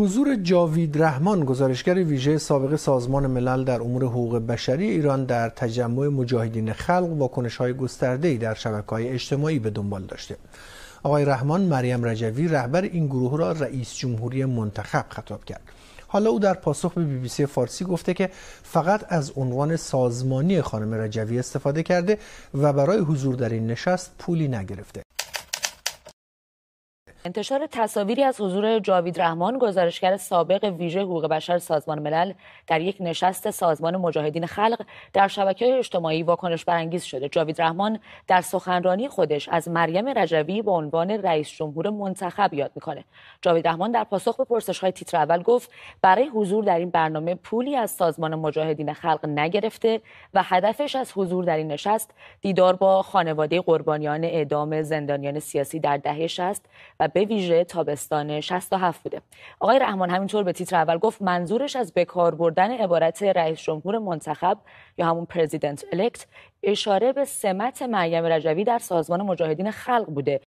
حضور جاوید رحمان گزارشگر ویژه سابق سازمان ملل در امور حقوق بشری ایران در تجمع مجاهدین خلق واکنش های گسترده در شبکه های اجتماعی به دنبال داشته آقای رحمان مریم رجوی رهبر این گروه را رئیس جمهوری منتخب خطاب کرد حالا او در پاسخ به بی بی سی فارسی گفته که فقط از عنوان سازمانی خانم رجوی استفاده کرده و برای حضور در این نشست پولی نگرفته انتشار تصاویری از حضور جاوید رحمان گزارشگر سابق ویژه حقوق بشر سازمان ملل در یک نشست سازمان مجاهدین خلق در شبکه اجتماعی واکنش برانگیز شده جاوید رحمان در سخنرانی خودش از مریم رجوی به عنوان رئیس جمهور منتخب یاد میکنه جاوید رحمان در پاسخ به پرسش های تیتر اول گفت برای حضور در این برنامه پولی از سازمان مجاهدین خلق نگرفته و هدفش از حضور در این نشست دیدار با خانواده قربانیان اعدام زندانیان سیاسی در دهه 60 و به ویژه تابستان 67 بوده آقای رحمان همینطور به تیتر اول گفت منظورش از بکار بردن عبارت رئیس جمهور منتخب یا همون پرزیدنت الکت اشاره به سمت مریم رجوی در سازمان مجاهدین خلق بوده